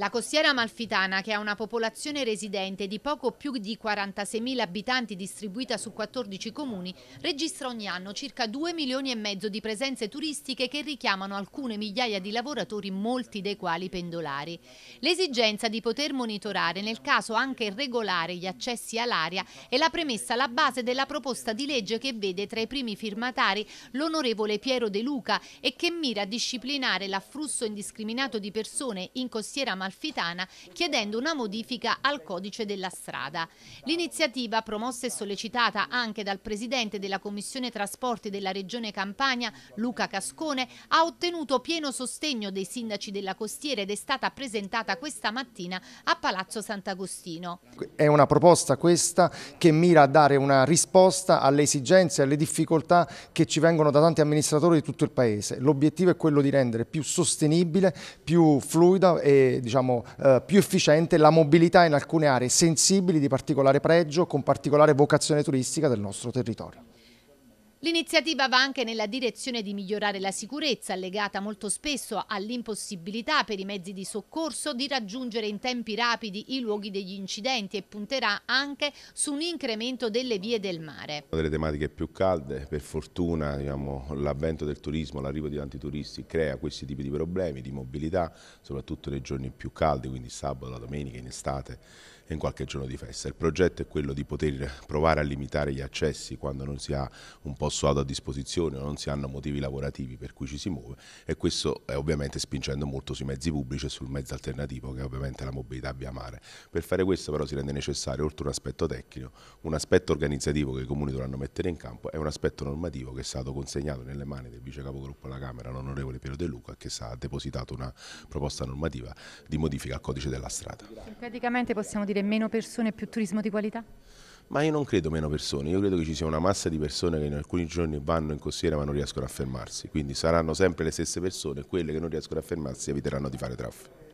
La costiera amalfitana, che ha una popolazione residente di poco più di 46.000 abitanti distribuita su 14 comuni, registra ogni anno circa 2 milioni e mezzo di presenze turistiche che richiamano alcune migliaia di lavoratori, molti dei quali pendolari. L'esigenza di poter monitorare, nel caso anche regolare, gli accessi all'aria è la premessa alla base della proposta di legge che vede tra i primi firmatari l'onorevole Piero De Luca e che mira a disciplinare l'afflusso indiscriminato di persone in costiera amalfitana amalfitana chiedendo una modifica al codice della strada. L'iniziativa, promossa e sollecitata anche dal presidente della Commissione Trasporti della Regione Campania, Luca Cascone, ha ottenuto pieno sostegno dei sindaci della costiera ed è stata presentata questa mattina a Palazzo Sant'Agostino. È una proposta questa che mira a dare una risposta alle esigenze e alle difficoltà che ci vengono da tanti amministratori di tutto il Paese. L'obiettivo è quello di rendere più sostenibile, più fluida e diciamo, diciamo, eh, più efficiente la mobilità in alcune aree sensibili di particolare pregio con particolare vocazione turistica del nostro territorio. L'iniziativa va anche nella direzione di migliorare la sicurezza, legata molto spesso all'impossibilità per i mezzi di soccorso di raggiungere in tempi rapidi i luoghi degli incidenti e punterà anche su un incremento delle vie del mare. Una delle tematiche più calde, per fortuna diciamo, l'avvento del turismo, l'arrivo di tanti turisti crea questi tipi di problemi di mobilità, soprattutto nei giorni più caldi, quindi sabato, la domenica, in estate in qualche giorno di festa. Il progetto è quello di poter provare a limitare gli accessi quando non si ha un posto auto a disposizione o non si hanno motivi lavorativi per cui ci si muove e questo è ovviamente spingendo molto sui mezzi pubblici e sul mezzo alternativo che è ovviamente la mobilità via mare. Per fare questo però si rende necessario oltre un aspetto tecnico, un aspetto organizzativo che i comuni dovranno mettere in campo e un aspetto normativo che è stato consegnato nelle mani del vice capogruppo alla Camera, l'onorevole Piero De Luca, che ha depositato una proposta normativa di modifica al codice della strada. Praticamente possiamo dire dire meno persone e più turismo di qualità? Ma io non credo meno persone, io credo che ci sia una massa di persone che in alcuni giorni vanno in costiera ma non riescono a fermarsi, quindi saranno sempre le stesse persone, quelle che non riescono a fermarsi eviteranno di fare traffico.